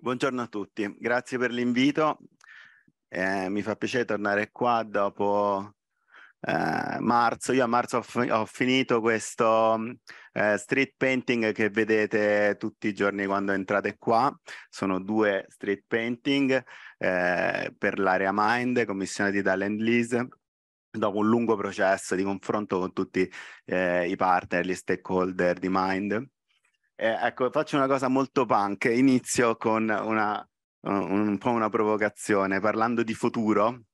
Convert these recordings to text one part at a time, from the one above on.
Buongiorno a tutti, grazie per l'invito. Eh, mi fa piacere tornare qua dopo eh, marzo. Io a marzo ho, fi ho finito questo eh, street painting che vedete tutti i giorni quando entrate qua. Sono due street painting eh, per l'area Mind, commissionati da Land Lease dopo un lungo processo di confronto con tutti eh, i partner, gli stakeholder di Mind eh, ecco, faccio una cosa molto punk, inizio con una, un, po' una provocazione, parlando di futuro.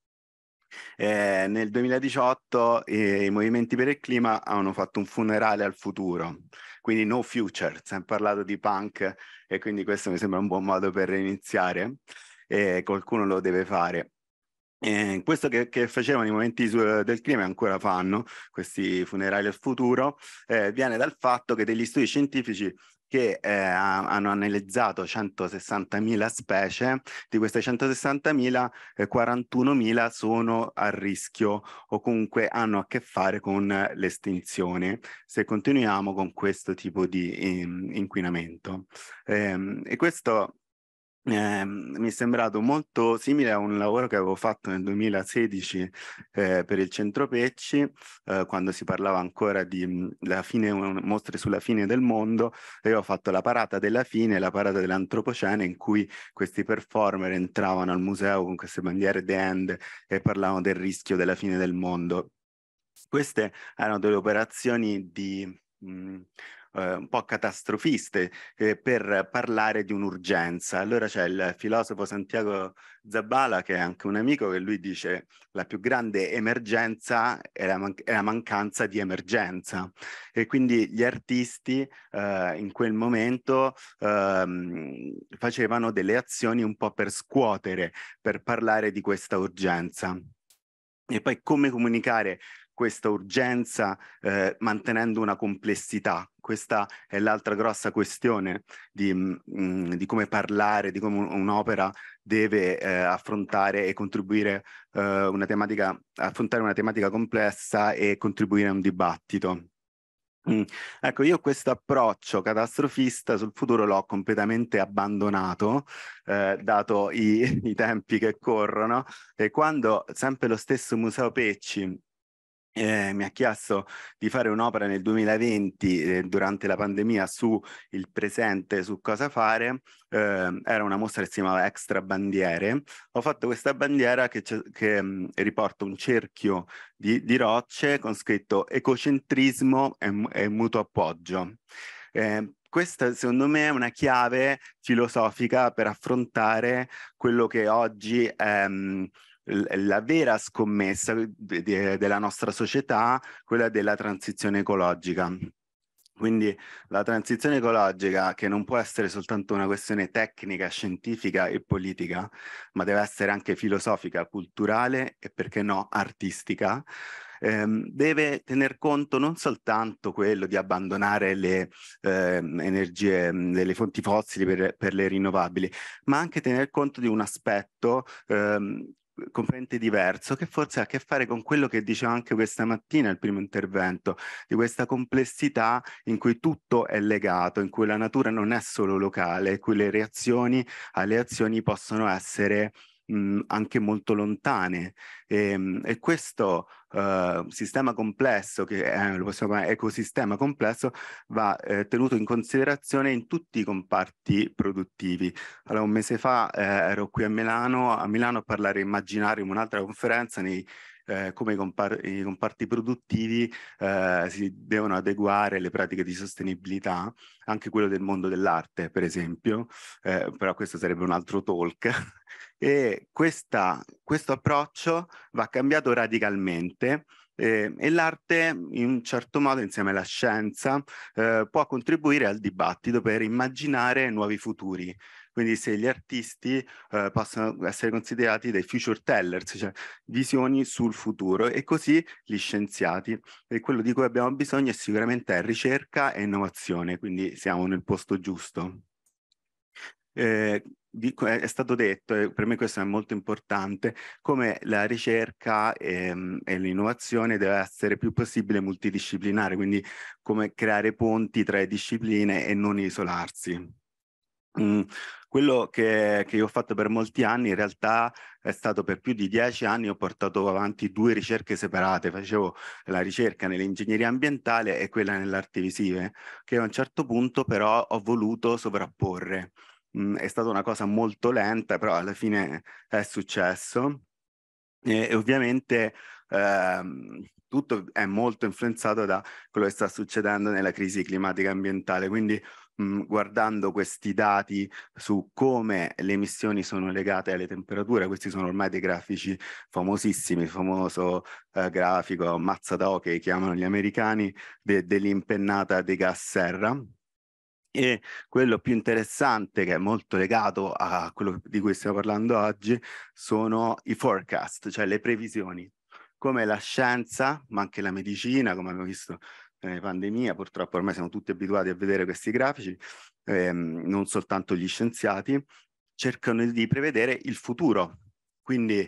Eh, nel 2018 eh, i movimenti per il clima hanno fatto un funerale al futuro, quindi no future, si è parlato di punk e quindi questo mi sembra un buon modo per iniziare e qualcuno lo deve fare. Eh, questo che, che, facevano i movimenti su, del clima e ancora fanno, questi funerali al futuro, eh, viene dal fatto che degli studi scientifici che eh, hanno analizzato 160.000 specie, di queste 160.000 eh, 41.000 sono a rischio o comunque hanno a che fare con l'estinzione se continuiamo con questo tipo di in, ehm, inquinamento. Eh, e questo eh, mi è sembrato molto simile a un lavoro che avevo fatto nel 2016 eh, per il Centro Pecci, eh, quando si parlava ancora di mm, fine, mostre sulla fine del mondo, e ho fatto la parata della fine, la parata dell'antropocene, in cui questi performer entravano al museo con queste bandiere The End e parlavano del rischio della fine del mondo. Queste erano delle operazioni di... Mh, mm, eh, un po' catastrofiste eh, per parlare di un'urgenza. Allora c'è il filosofo Santiago Zabala, che è anche un amico, che lui dice la più grande emergenza è la, man- è la mancanza di emergenza. E quindi gli artisti eh, in quel momento ehm, facevano delle azioni un po' per scuotere, per parlare di questa urgenza. E poi come comunicare questa urgenza eh, mantenendo una complessità. Questa è l'altra grossa questione di, mh, mm, mm, di come parlare, di come un'opera deve eh, affrontare e contribuire eh, una tematica, affrontare una tematica complessa e contribuire a un dibattito. Mm. Ecco, io questo approccio catastrofista sul futuro l'ho completamente abbandonato, eh, dato i, i, tempi che corrono, e quando sempre lo stesso Museo Pecci eh, mi ha chiesto di fare un'opera nel 2020 eh, durante la pandemia sul presente, su cosa fare. Eh, era una mostra che si chiamava Extra Bandiere. Ho fatto questa bandiera che, che mh, mm, riporta un cerchio di, di, rocce con scritto ecocentrismo e, e mutuo appoggio. Ehm, questa secondo me è una chiave filosofica per affrontare quello che oggi è... Mh, mm, la vera scommessa della nostra società, quella della transizione ecologica. Quindi la transizione ecologica, che non può essere soltanto una questione tecnica, scientifica e politica, ma deve essere anche filosofica, culturale e perché no artistica, ehm, deve tener conto non soltanto quello di abbandonare le eh, energie, delle fonti fossili per, per, le rinnovabili, ma anche tener conto di un aspetto ehm, completamente diverso che forse ha a che fare con quello che dicevo anche questa mattina il primo intervento, di questa complessità in cui tutto è legato, in cui la natura non è solo locale, in cui le reazioni alle azioni possono essere mh, mhmm, anche molto lontane e, ehm, e questo uh, sistema complesso, che è, lo possiamo chiamare ecosistema complesso, va eh, tenuto in considerazione in tutti i comparti produttivi. Allora, un mese fa eh, ero qui a Milano, a Milano a parlare Immaginarium, un'altra conferenza nei eh, come i, compar i, comparti produttivi eh, si devono adeguare alle pratiche di sostenibilità, anche quello del mondo dell'arte, per esempio, eh, però questo sarebbe un altro talk. e questa, questo approccio va cambiato radicalmente eh, e l'arte in un certo modo insieme alla scienza eh, può contribuire al dibattito per immaginare nuovi futuri quindi se gli artisti eh, possono essere considerati dei future tellers, cioè visioni sul futuro e così gli scienziati. E quello di cui abbiamo bisogno è sicuramente ricerca e innovazione, quindi siamo nel posto giusto. Eh, è stato detto, e per me questo è molto importante, come la ricerca e, ehm, e l'innovazione deve essere più possibile multidisciplinare, quindi come creare ponti tra le discipline e non isolarsi. Mm, quello che, che, io ho fatto per molti anni in realtà è stato per più di dieci anni ho portato avanti due ricerche separate, facevo la ricerca nell'ingegneria ambientale e quella nell'arte visive, che a un certo punto però ho voluto sovrapporre mh, è stata una cosa molto lenta, però alla fine è successo. E, e ovviamente ehm, tutto è molto influenzato da quello che sta succedendo nella crisi climatica e ambientale, quindi mh, guardando questi dati su come le emissioni sono legate alle temperature, questi sono ormai dei grafici famosissimi, il famoso eh, grafico Mazzadò che chiamano gli americani de, dell'impennata dei gas serra, e quello più interessante, che è molto legato a quello di cui stiamo parlando oggi, sono i forecast, cioè le previsioni. Come la scienza, ma anche la medicina, come abbiamo visto nella pandemia, purtroppo ormai siamo tutti abituati a vedere questi grafici, ehm, non soltanto gli scienziati, cercano di prevedere il futuro. Quindi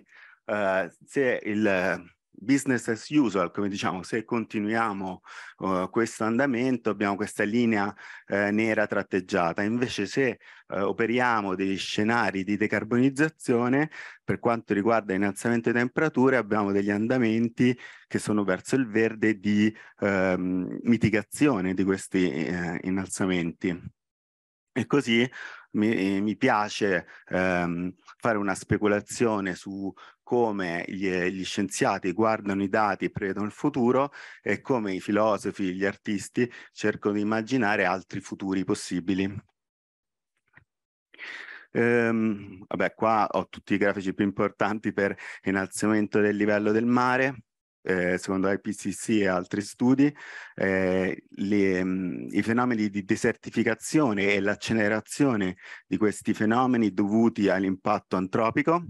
eh, se il, business as usual, come diciamo, se continuiamo uh, questo andamento abbiamo questa linea uh, nera tratteggiata, invece se uh, operiamo degli scenari di decarbonizzazione, per quanto riguarda innalzamento di temperature abbiamo degli andamenti che sono verso il verde di ehm, mitigazione di questi innalzamenti. E così mi, mi piace ehm, fare una speculazione su come gli, gli, scienziati guardano i dati e prevedono il futuro e come i filosofi, gli artisti cercano di immaginare altri futuri possibili. Ehm, vabbè, qua ho tutti i grafici più importanti per innalzamento del livello del mare, eh, secondo IPCC e altri studi, eh, le, mh, mm, i fenomeni di desertificazione e l'accelerazione di questi fenomeni dovuti all'impatto antropico,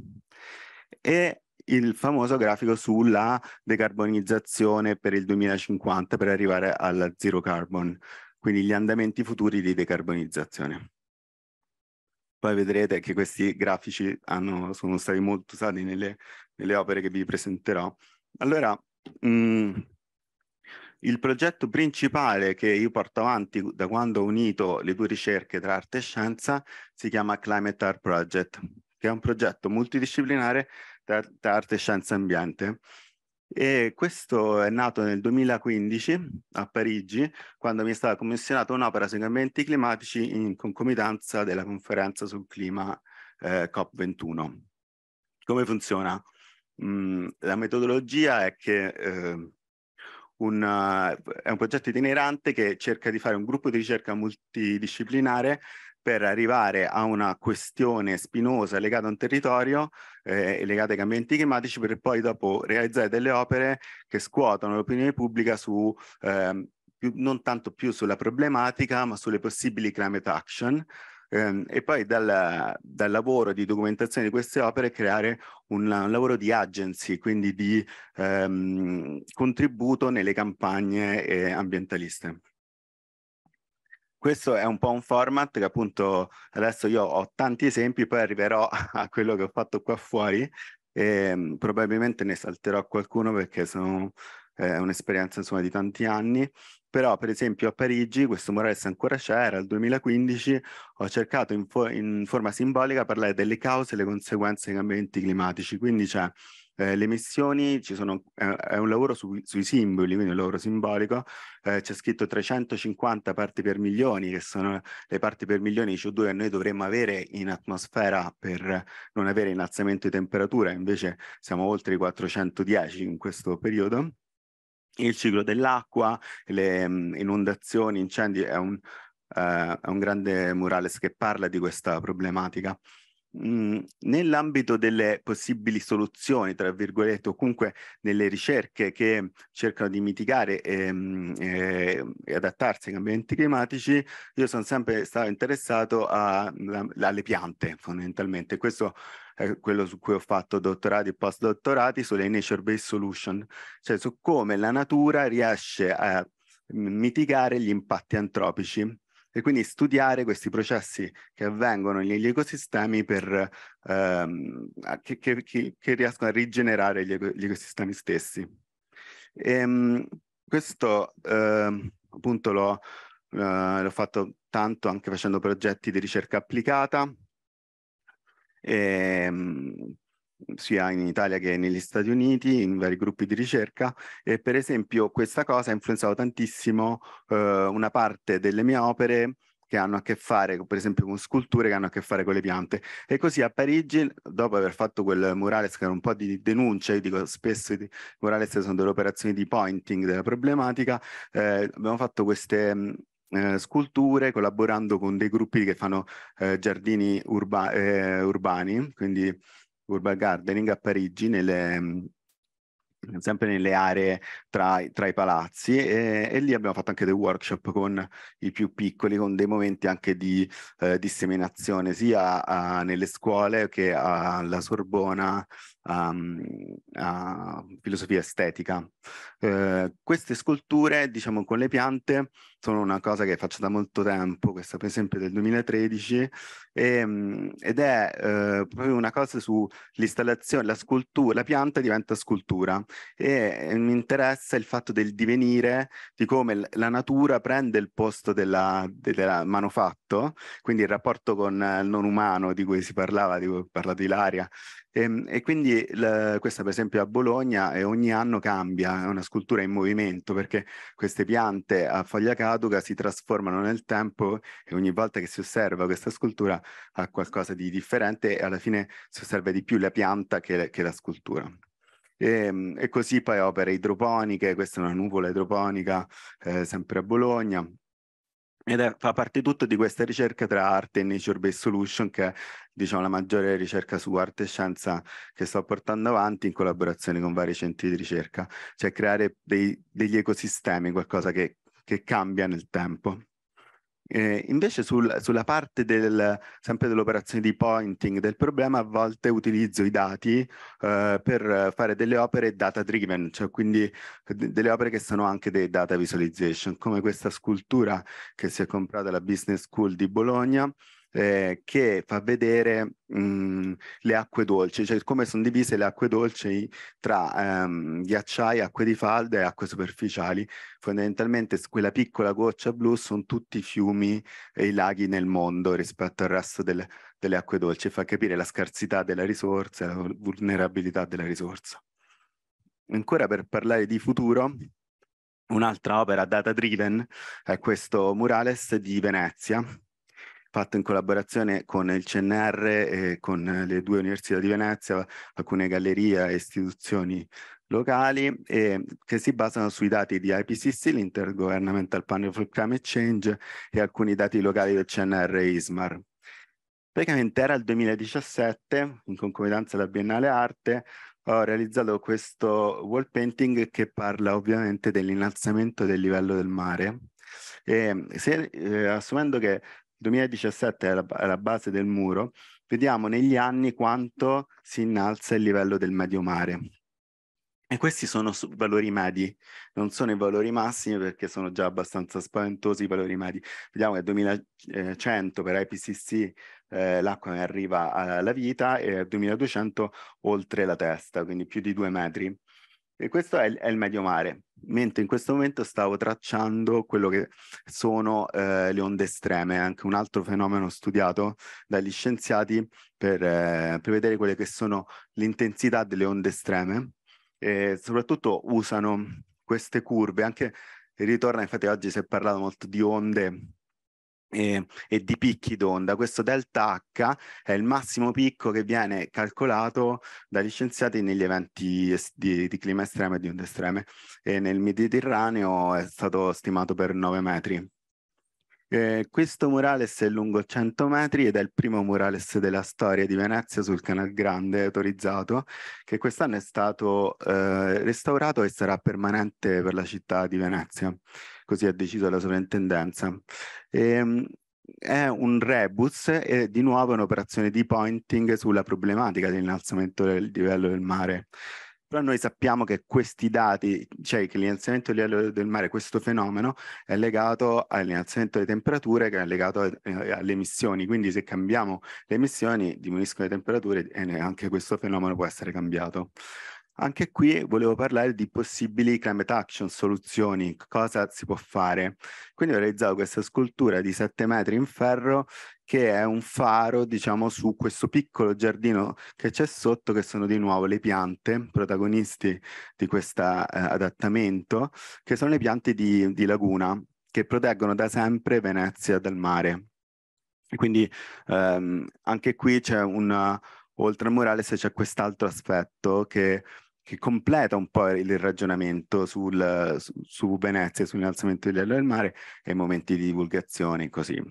e il famoso grafico sulla decarbonizzazione per il 2050 per arrivare al zero carbon, quindi gli andamenti futuri di decarbonizzazione. Poi vedrete che questi grafici hanno, sono stati molto usati nelle, nelle, opere che vi presenterò. Allora, mh, mm, il progetto principale che io porto avanti da quando ho unito le due ricerche tra arte e scienza si chiama Climate Art Project che è un progetto multidisciplinare tra, tra arte, scienza e ambiente. E questo è nato nel 2015 a Parigi, quando mi è stata commissionata un'opera sui cambiamenti climatici in concomitanza della conferenza sul clima eh, COP21. Come funziona? Mm, la metodologia è che eh, una, è un progetto itinerante che cerca di fare un gruppo di ricerca multidisciplinare per arrivare a una questione spinosa legata a un territorio eh, e legata ai cambiamenti climatici per poi dopo realizzare delle opere che scuotano l'opinione pubblica su eh, più, non tanto più sulla problematica ma sulle possibili climate action ehm, e poi dal, dal, lavoro di documentazione di queste opere creare un, un lavoro di agency, quindi di ehm, contributo nelle campagne eh, ambientaliste questo è un po' un format che appunto adesso io ho tanti esempi, poi arriverò a quello che ho fatto qua fuori e ehm, probabilmente ne salterò qualcuno perché sono, è eh, un'esperienza insomma di tanti anni, però per esempio a Parigi questo Morales ancora c'era, nel 2015 ho cercato in, fo- in forma simbolica parlare delle cause e le conseguenze dei cambiamenti climatici, quindi c'è eh, le missioni sono, eh, è un lavoro su, sui simboli, quindi un lavoro simbolico, eh, c'è scritto 350 parti per milioni, che sono le parti per milioni di CO2 che noi dovremmo avere in atmosfera per non avere innalzamento di temperatura, invece siamo oltre i 410 in questo periodo. Il ciclo dell'acqua, le mh, mm, inondazioni, incendi, è un, eh, è un grande murales che parla di questa problematica. Mhmm, nell'ambito delle possibili soluzioni, tra virgolette, o comunque nelle ricerche che cercano di mitigare e, ehm, e, eh, e adattarsi ai cambiamenti climatici, io sono sempre stato interessato a, la, alle piante fondamentalmente. Questo è quello su cui ho fatto dottorati e postdottorati sulle nature-based solution, cioè su come la natura riesce a mitigare gli impatti antropici e quindi studiare questi processi che avvengono negli ecosistemi per, ehm, che, che, che, riescono a rigenerare gli, gli ecosistemi stessi. E, ehm, questo eh, appunto l'ho eh, fatto tanto anche facendo progetti di ricerca applicata. E, ehm, sia in Italia che negli Stati Uniti, in vari gruppi di ricerca e per esempio questa cosa ha influenzato tantissimo eh, una parte delle mie opere che hanno a che fare per esempio con sculture che hanno a che fare con le piante e così a Parigi dopo aver fatto quel murales che era un po' di denuncia io dico spesso i murales sono delle operazioni di pointing della problematica eh, abbiamo fatto queste mm, eh, sculture collaborando con dei gruppi che fanno eh, giardini urba- eh, urbani quindi urban gardening a Parigi, nelle, sempre nelle aree tra, tra i palazzi e, e, lì abbiamo fatto anche dei workshop con i più piccoli, con dei momenti anche di eh, disseminazione sia a, nelle scuole che alla Sorbona um, a filosofia estetica. Eh, queste sculture, diciamo, con le piante sono una cosa che faccio da molto tempo, questa per esempio del 2013, e, ehm, ed è eh, proprio una cosa sull'installazione, la scultura, la pianta diventa scultura e, e mi interessa il fatto del divenire, di come la natura prende il posto del manufatto, quindi il rapporto con il non umano di cui si parlava, di cui ho parlato Ilaria, e, ehm, e, quindi la, questa per esempio a Bologna e ogni anno cambia, è una scultura in movimento perché queste piante a foglia calda paduca si trasformano nel tempo e ogni volta che si osserva questa scultura ha qualcosa di differente e alla fine si osserva di più la pianta che, che la scultura. E, ehm, e, così poi opere idroponiche, questa è una nuvola idroponica eh, sempre a Bologna, ed è, fa parte tutto di questa ricerca tra arte e nature based solution che è diciamo, la maggiore ricerca su arte e scienza che sto portando avanti in collaborazione con vari centri di ricerca cioè creare dei, degli ecosistemi qualcosa che che cambia nel tempo. Eh, invece sul, sulla parte del, sempre dell'operazione di pointing del problema a volte utilizzo i dati eh, per fare delle opere data driven, cioè quindi delle opere che sono anche dei data visualization, come questa scultura che si è comprata alla Business School di Bologna, eh, che fa vedere mh, mm, le acque dolci, cioè come sono divise le acque dolci tra ehm, ghiacciai, acque di falda e acque superficiali. Fondamentalmente quella piccola goccia blu sono tutti i fiumi e i laghi nel mondo rispetto al resto del, delle acque dolci e fa capire la scarsità della risorsa e la vulnerabilità della risorsa. Ancora per parlare di futuro, Un'altra opera data driven è questo murales di Venezia, fatto in collaborazione con il CNR e con le due università di Venezia, alcune gallerie e istituzioni locali e che si basano sui dati di IPCC, l'Intergovernmental Panel for Climate Change e alcuni dati locali del CNR e ISMAR. Praticamente era il 2017, in concomitanza alla Biennale Arte, ho realizzato questo wall painting che parla ovviamente dell'innalzamento del livello del mare. E se, eh, assumendo che 2017 è la, è la base del muro, vediamo negli anni quanto si innalza il livello del medio mare. E questi sono valori medi, non sono i valori massimi perché sono già abbastanza spaventosi i valori medi. Vediamo che 2100 eh, per IPCC eh, l'acqua arriva alla vita e 2200 oltre la testa, quindi più di due metri. E questo è, è il medio mare, mentre in questo momento stavo tracciando quello che sono eh, le onde estreme, anche un altro fenomeno studiato dagli scienziati per, eh, per vedere quelle che sono l'intensità delle onde estreme e soprattutto usano queste curve, anche ritorna infatti oggi si è parlato molto di onde e, e, di picchi d'onda. Questo delta H è il massimo picco che viene calcolato dagli scienziati negli eventi di, di clima estremo e di onde estreme. E nel Mediterraneo è stato stimato per 9 metri. Eh, questo murales è lungo 100 metri ed è il primo murales della storia di Venezia sul Canal Grande autorizzato, che quest'anno è stato eh, restaurato e sarà permanente per la città di Venezia così ha deciso la sovrintendenza. E, ehm, è un rebus e di nuovo è un'operazione di pointing sulla problematica dell'innalzamento del livello del mare. Però noi sappiamo che questi dati, cioè che l'innalzamento del livello del mare, questo fenomeno, è legato all'innalzamento delle temperature che è legato eh, alle emissioni. Quindi se cambiamo le emissioni diminuiscono le temperature e anche questo fenomeno può essere cambiato. Anche qui volevo parlare di possibili climate action soluzioni, cosa si può fare. Quindi ho realizzato questa scultura di 7 metri in ferro che è un faro, diciamo, su questo piccolo giardino che c'è sotto, che sono di nuovo le piante, protagonisti di questo eh, adattamento, che sono le piante di, di laguna, che proteggono da sempre Venezia dal mare. Quindi ehm, anche qui c'è un, oltre al murales c'è quest'altro aspetto che che completa un po' il ragionamento sul, su, su Venezia, sull'innalzamento del livello del mare e momenti di divulgazione così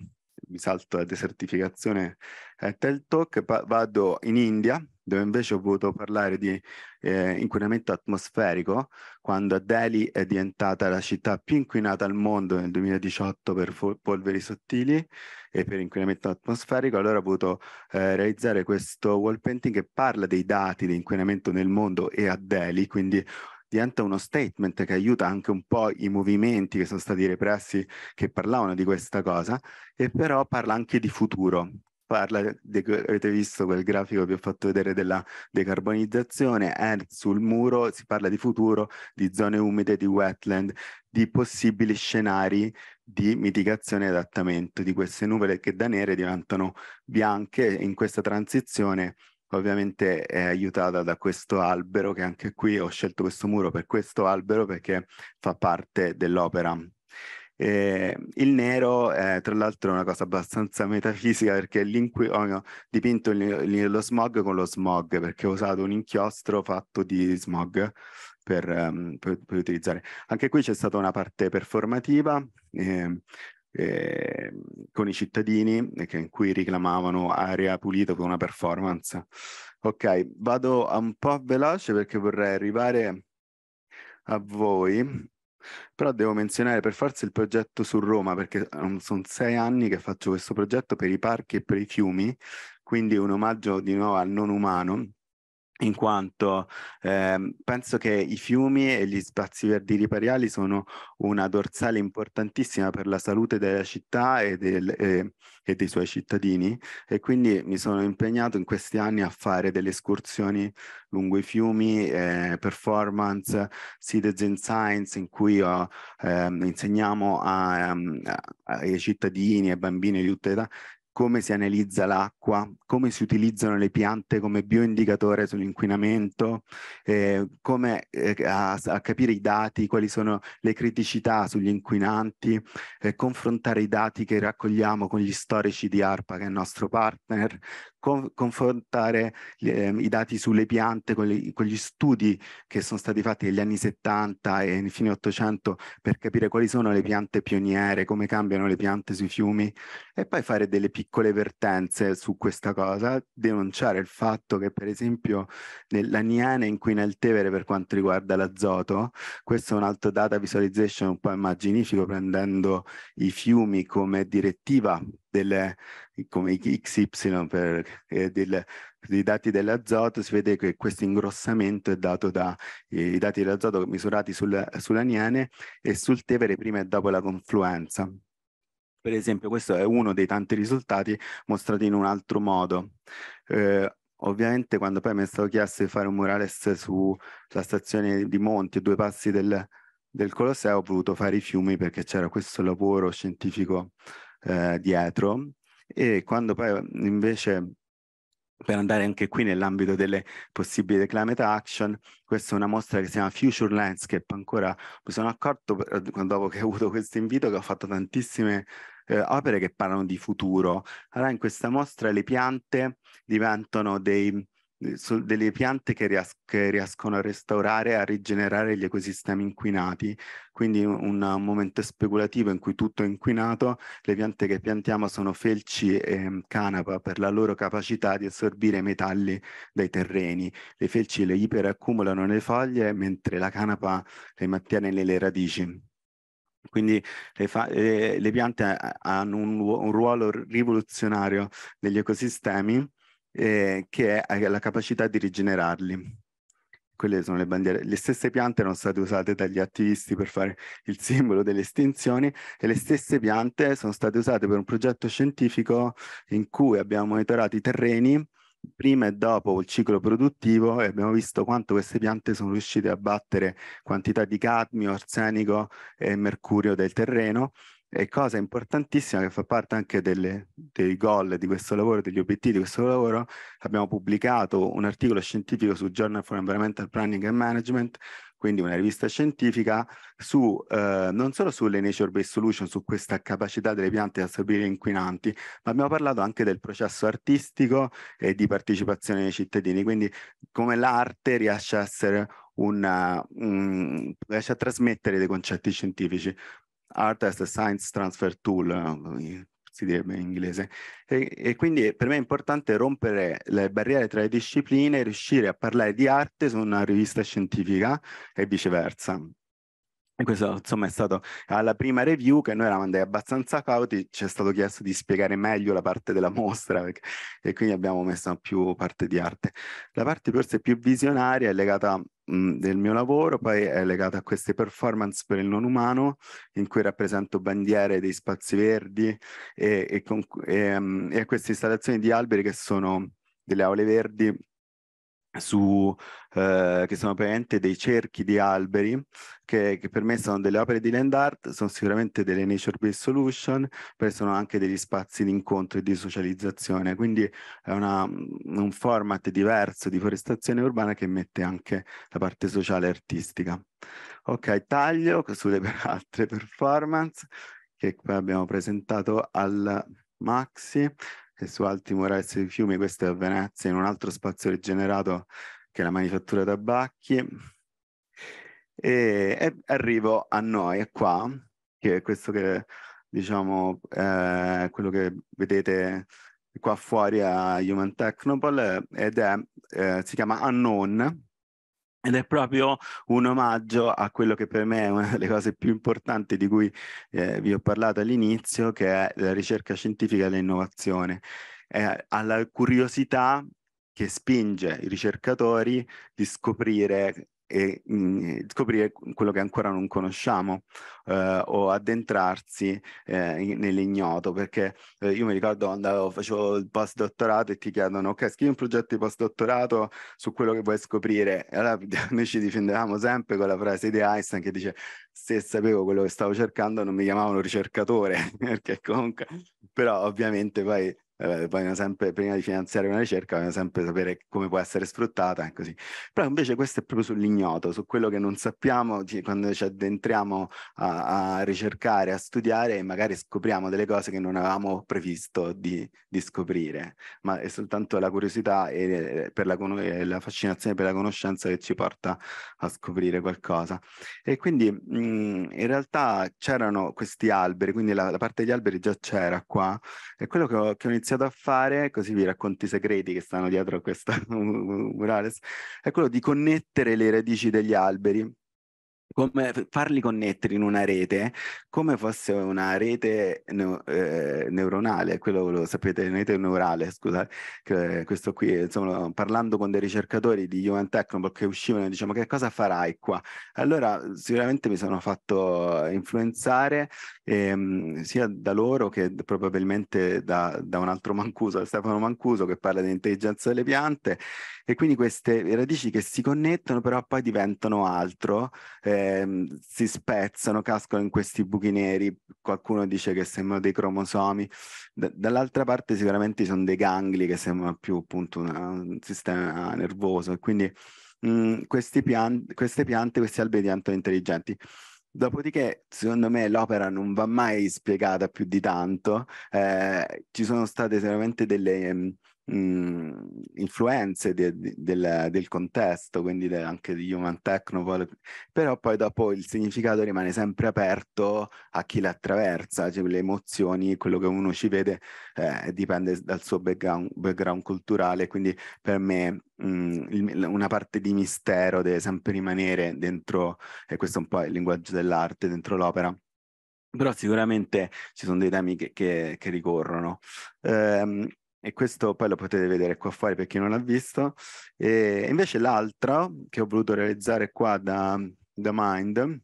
mi salto la desertificazione e TED Talk, pa- vado in India, dove invece ho voluto parlare di eh, inquinamento atmosferico, quando Delhi è diventata la città più inquinata al mondo nel 2018 per fo- polveri sottili e per inquinamento atmosferico, allora ho voluto eh, realizzare questo wall painting che parla dei dati di inquinamento nel mondo e a Delhi, quindi diventa uno statement che aiuta anche un po' i movimenti che sono stati repressi che parlavano di questa cosa e però parla anche di futuro. Parla, di, avete visto quel grafico che vi ho fatto vedere della decarbonizzazione, eh, sul muro si parla di futuro, di zone umide, di wetland, di possibili scenari di mitigazione e adattamento di queste nuvole che da nere diventano bianche in questa transizione ovviamente è aiutata da questo albero che anche qui ho scelto questo muro per questo albero perché fa parte dell'opera. il nero è tra l'altro una cosa abbastanza metafisica perché ho dipinto lo smog con lo smog perché ho usato un inchiostro fatto di smog per, ehm, per, per utilizzare. Anche qui c'è stata una parte performativa, eh, Ehm, con i cittadini eh, che, in cui reclamavano aria pulita con una performance. Ok, vado un po' veloce perché vorrei arrivare a voi, però devo menzionare per forza il progetto su Roma perché eh, sono sei anni che faccio questo progetto per i parchi e per i fiumi, quindi un omaggio di nuovo al non umano in quanto eh, penso che i fiumi e gli spazi verdi ripariali sono una dorsale importantissima per la salute della città e, del, e, e, dei suoi cittadini e quindi mi sono impegnato in questi anni a fare delle escursioni lungo i fiumi, eh, performance, citizen science in cui ho, eh, insegniamo a, a, ai cittadini e bambini di tutta età come si analizza l'acqua, come si utilizzano le piante come bioindicatore sull'inquinamento, eh, come eh, a, a, capire i dati, quali sono le criticità sugli inquinanti, eh, confrontare i dati che raccogliamo con gli storici di ARPA che è il nostro partner, con, confrontare ehm, i dati sulle piante con, le, con, gli studi che sono stati fatti negli anni 70 e fine 800 per capire quali sono le piante pioniere, come cambiano le piante sui fiumi e poi fare delle piccole piccole vertenze su questa cosa, denunciare il fatto che per esempio nella Niane inquina il Tevere per quanto riguarda l'azoto, questo è un altro data visualization un po' immaginifico prendendo i fiumi come direttiva delle, come XY per, eh, del, dei dati dell'azoto si vede che questo ingrossamento è dato dai eh, dati dell'azoto misurati sul, sulla Niane e sul Tevere prima e dopo la confluenza. Per esempio questo è uno dei tanti risultati mostrati in un altro modo. Eh, ovviamente quando poi mi è stato chiesto di fare un murales sulla stazione di Monti, due passi del, del Colosseo, ho voluto fare i fiumi perché c'era questo lavoro scientifico eh, dietro e quando poi invece per andare anche qui nell'ambito delle possibili climate action, questa è una mostra che si chiama Future Landscape, ancora mi sono accorto eh, dopo che ho avuto questo invito che ho fatto tantissime eh, opere che parlano di futuro. Allora in questa mostra le piante diventano dei, eh, su, delle piante che, ries che, riescono a restaurare, e a rigenerare gli ecosistemi inquinati, quindi un, un, momento speculativo in cui tutto è inquinato, le piante che piantiamo sono felci e mm, canapa per la loro capacità di assorbire metalli dai terreni, le felci le iperaccumulano nelle foglie mentre la canapa le mantiene nelle radici. Quindi le, le, le piante hanno un, un, ruolo rivoluzionario negli ecosistemi eh, che è la capacità di rigenerarli. Quelle sono le bandiere. Le stesse piante erano state usate dagli attivisti per fare il simbolo delle estinzioni e le stesse piante sono state usate per un progetto scientifico in cui abbiamo monitorato i terreni prima e dopo il ciclo produttivo e abbiamo visto quanto queste piante sono riuscite a battere quantità di cadmio, arsenico e mercurio del terreno e cosa importantissima che fa parte anche delle, dei goal di questo lavoro, degli obiettivi di questo lavoro, abbiamo pubblicato un articolo scientifico su Journal for Environmental Planning and Management quindi una rivista scientifica, su, eh, non solo sulle nature-based Solutions, su questa capacità delle piante di assorbire inquinanti, ma abbiamo parlato anche del processo artistico e di partecipazione dei cittadini, quindi come l'arte riesce a essere una, um, riesce a trasmettere dei concetti scientifici. Art as a Science Transfer Tool, eh, si direbbe in inglese. E, e quindi per me è importante rompere le barriere tra le discipline e riuscire a parlare di arte su una rivista scientifica e viceversa. E questo insomma è stato alla prima review che noi eravamo andati abbastanza cauti, ci è stato chiesto di spiegare meglio la parte della mostra perché, e quindi abbiamo messo più parte di arte. La parte forse più visionaria è legata del mio lavoro poi è legata a queste performance per il non umano in cui rappresento bandiere dei spazi verdi e, e, con, e, mh, e a queste installazioni di alberi che sono delle aule verdi su, eh, che sono praticamente dei cerchi di alberi che, che, per me sono delle opere di land art, sono sicuramente delle nature-based solution, però sono anche degli spazi di incontro e di socializzazione, quindi è una, un format diverso di forestazione urbana che mette anche la parte sociale e artistica. Ok, taglio sulle altre performance che abbiamo presentato al Maxi e su alti Morales di Fiume, questo è a Venezia, in un altro spazio rigenerato che è la manifattura tabacchi. E, e arrivo a noi, è qua, che è questo che diciamo, eh, quello che vedete qua fuori a Human Technopole ed è, eh, si chiama Unknown ed è proprio un omaggio a quello che per me è una delle cose più importanti di cui eh, vi ho parlato all'inizio, che è la ricerca scientifica e l'innovazione. È alla curiosità che spinge i ricercatori di scoprire e mh, mm, scoprire quello che ancora non conosciamo eh, o addentrarsi eh, nell'ignoto perché eh, io mi ricordo andavo facevo il post dottorato e ti chiedono ok scrivi un progetto di post dottorato su quello che vuoi scoprire e allora noi ci difendevamo sempre con la frase di Einstein che dice se sapevo quello che stavo cercando non mi chiamavano ricercatore perché comunque però ovviamente poi eh, vogliono sempre, prima di finanziare una ricerca, vogliono sempre sapere come può essere sfruttata e eh, così. Però invece questo è proprio sull'ignoto, su quello che non sappiamo quando ci addentriamo a, a ricercare, a studiare e magari scopriamo delle cose che non avevamo previsto di, di scoprire, ma è soltanto la curiosità e, eh, per la, e la fascinazione per la conoscenza che ci porta a scoprire qualcosa. E quindi mh, mm, in realtà c'erano questi alberi, quindi la, la, parte degli alberi già c'era qua, e quello che ho, che ho iniziato iniziato a fare, così vi racconto i segreti che stanno dietro a questo murales, è quello di connettere le radici degli alberi come farli connettere in una rete come fosse una rete neu- eh, neuronale, quello lo sapete, una rete neurale, scusa, che, eh, questo qui, insomma, parlando con dei ricercatori di Human Technoball che uscivano e diciamo che cosa farai qua? Allora sicuramente mi sono fatto influenzare ehm, sia da loro che probabilmente da, da, un altro Mancuso, Stefano Mancuso che parla di intelligenza delle piante e quindi queste radici che si connettono però poi diventano altro. Eh, Ehm, si spezzano, cascano in questi buchi neri, qualcuno dice che sembrano dei cromosomi, D- dall'altra parte sicuramente ci sono dei gangli che sembrano più appunto una, un sistema nervoso e quindi mh, mm, pian- queste piante, questi alberi diventano intelligenti. Dopodiché, secondo me, l'opera non va mai spiegata più di tanto. Eh, ci sono state sicuramente delle, mm, mh, influenze de, de, del, del, contesto, quindi de, anche di Human Technopole, però poi dopo il significato rimane sempre aperto a chi l'attraversa, cioè le emozioni, quello che uno ci vede eh, dipende dal suo background, background, culturale, quindi per me mh, il, una parte di mistero deve sempre rimanere dentro, e questo è un po' il linguaggio dell'arte, dentro l'opera però sicuramente ci sono dei temi che, che, che ricorrono. Ehm, e questo poi lo potete vedere qua fuori per chi non l'ha visto. E invece l'altro che ho voluto realizzare qua da, da Mind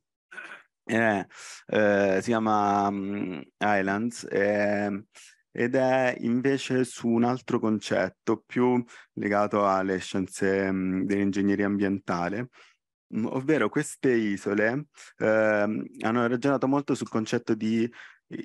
è, eh, si chiama um, Islands eh, ed è invece su un altro concetto più legato alle scienze mh, mm, dell'ingegneria ambientale. Mm, ovvero queste isole eh, hanno ragionato molto sul concetto di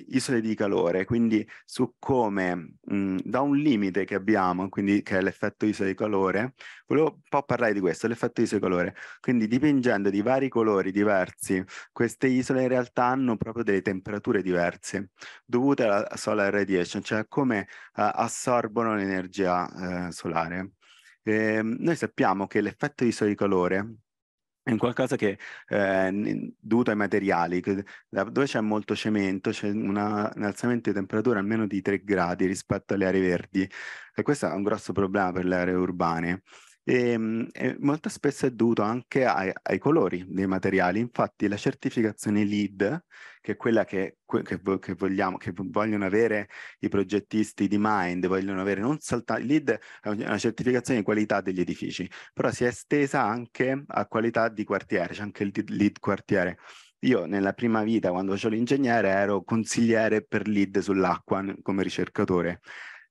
isole di calore, quindi su come mh, da un limite che abbiamo, quindi che è l'effetto isole di calore, volevo un po' parlare di questo, l'effetto isole di calore, quindi dipingendo di vari colori diversi, queste isole in realtà hanno proprio delle temperature diverse dovute alla solar radiation, cioè come uh, assorbono l'energia uh, solare. E, ehm, noi sappiamo che l'effetto isole di calore è qualcosa che eh, dovuto ai materiali, dove c'è molto cemento, c'è una, un alzamento di temperatura almeno di 3 gradi rispetto alle aree verdi e questo è un grosso problema per le aree urbane. E, ehm, e molto spesso è dovuto anche ai, ai colori dei materiali, infatti la certificazione LEED che quella che, che, che, vogliamo, che vogliono avere i progettisti di Mind, vogliono avere non soltanto il lead, è una certificazione di qualità degli edifici, però si è estesa anche a qualità di quartiere, c'è anche il lead quartiere. Io nella prima vita, quando facevo l'ingegnere, ero consigliere per lead sull'acqua come ricercatore.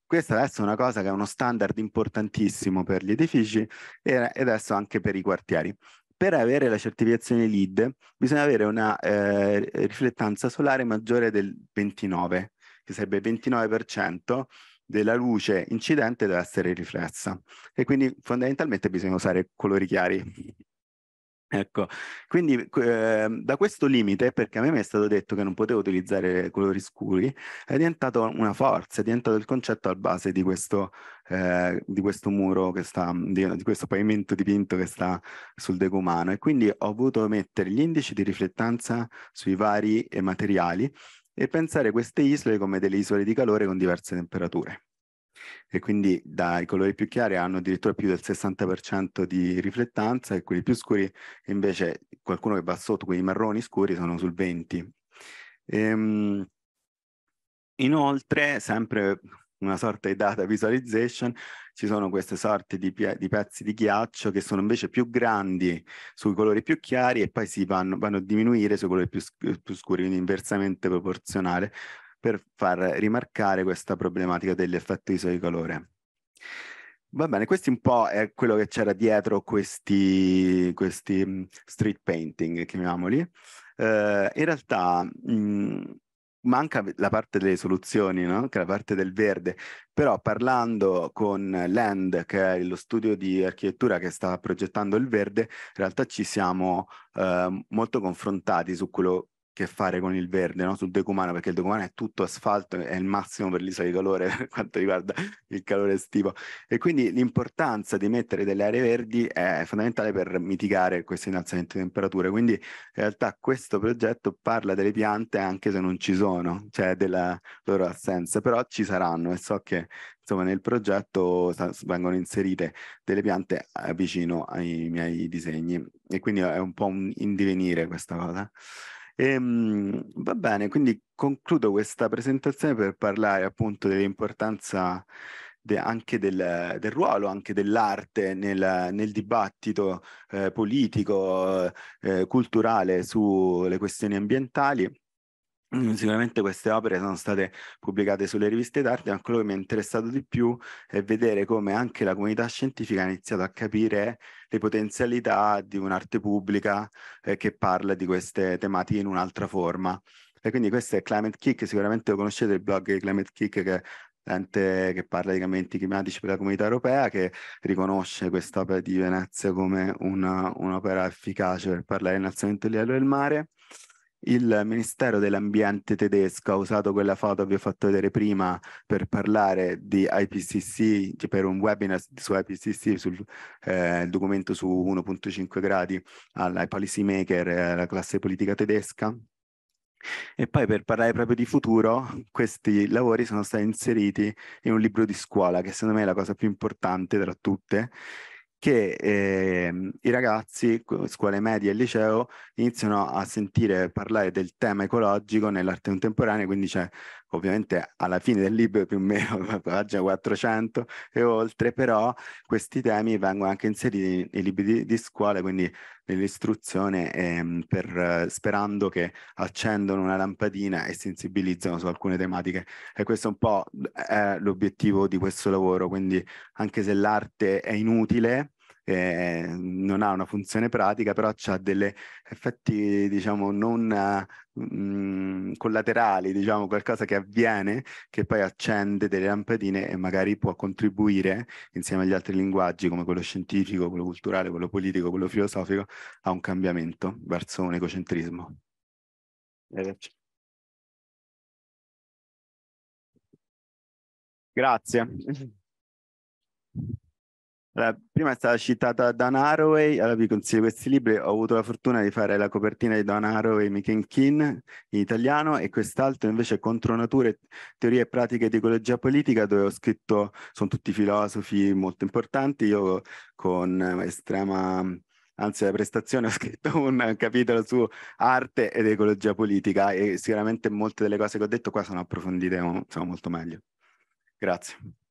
Questa adesso è una cosa che è uno standard importantissimo per gli edifici e adesso anche per i quartieri per avere la certificazione LEED bisogna avere una eh, riflettanza solare maggiore del 29, che sarebbe il 29% della luce incidente deve essere riflessa e quindi fondamentalmente bisogna usare colori chiari. Ecco, quindi eh, da questo limite, perché a me mi è stato detto che non potevo utilizzare colori scuri, è diventato una forza, è diventato il concetto alla base di questo, eh, di questo muro che sta, di, di, questo pavimento dipinto che sta sul decumano. E quindi ho voluto mettere gli indici di riflettanza sui vari eh, materiali e pensare queste isole come delle isole di calore con diverse temperature e quindi dai colori più chiari hanno addirittura più del 60% di riflettanza e quelli più scuri invece qualcuno che va sotto quelli marroni scuri sono sul 20. Ehm, inoltre, sempre una sorta di data visualization, ci sono queste sorte di, di, pezzi di ghiaccio che sono invece più grandi sui colori più chiari e poi si vanno, vanno a diminuire sui colori più, più scuri, quindi inversamente proporzionale per far rimarcare questa problematica dell'effetto ISO di calore. Va bene, questo un po' è quello che c'era dietro questi, questi mm, street painting, chiamiamoli. Eh, in realtà mh, mm, manca la parte delle soluzioni, no? che è la parte del verde, però parlando con Land, che è lo studio di architettura che sta progettando il verde, in realtà ci siamo eh, molto confrontati su quello che fare con il verde no? sul decumano, perché il decumano è tutto asfalto, è il massimo per l'isola di calore per quanto riguarda il calore estivo. E quindi l'importanza di mettere delle aree verdi è fondamentale per mitigare questo innalzamento di temperature. Quindi in realtà questo progetto parla delle piante anche se non ci sono, cioè della loro assenza, però ci saranno e so che insomma nel progetto vengono inserite delle piante eh, vicino ai miei disegni e quindi è un po' un indivenire questa cosa. E, ehm, va bene, quindi concludo questa presentazione per parlare appunto dell'importanza de, anche del, del, ruolo, anche dell'arte nel, nel, dibattito eh, politico, eh, culturale sulle questioni ambientali Mm, sicuramente queste opere sono state pubblicate sulle riviste d'arte, ma quello che mi è interessato di più è vedere come anche la comunità scientifica ha iniziato a capire le potenzialità di un'arte pubblica eh, che parla di queste tematiche in un'altra forma. E quindi questo è Climate Kick, sicuramente lo conoscete il blog Climate Kick che l'ente che parla di cambiamenti climatici per la comunità europea, che riconosce quest'opera di Venezia come una, un'opera efficace per parlare innalzamento del livello del mare il Ministero dell'Ambiente tedesco ha usato quella foto che vi ho fatto vedere prima per parlare di IPCC, per un webinar su IPCC, sul eh, documento su 1.5 gradi ai policymaker e eh, alla classe politica tedesca. E poi per parlare proprio di futuro, questi lavori sono stati inseriti in un libro di scuola, che secondo me è la cosa più importante tra tutte, che eh, i ragazzi, scuole medie e liceo, iniziano a sentire parlare del tema ecologico nell'arte contemporanea, quindi c'è ovviamente alla fine del libro più o meno pagina 400 e oltre, però questi temi vengono anche inseriti nei libri di, di scuola, quindi nell'istruzione, ehm, per, sperando che accendano una lampadina e sensibilizzano su alcune tematiche. E questo un po' è l'obiettivo di questo lavoro, quindi anche se l'arte è inutile, eh, non ha una funzione pratica, però ha degli effetti, diciamo, non mh, mm, collaterali, diciamo, qualcosa che avviene, che poi accende delle lampadine e magari può contribuire, insieme agli altri linguaggi, come quello scientifico, quello culturale, quello politico, quello filosofico, a un cambiamento verso un ecocentrismo. Arrivederci. Grazie. Allora, prima è stata citata Dan Haraway, allora vi consiglio questi libri, ho avuto la fortuna di fare la copertina di Dan Haraway, Miken Kin in italiano e quest'altro invece è Contro Nature, Teorie e Pratiche di Ecologia Politica dove ho scritto, sono tutti filosofi molto importanti, io con estrema anzi la prestazione ho scritto un capitolo su arte ed ecologia politica e sicuramente molte delle cose che ho detto qua sono approfondite, sono molto meglio. Grazie.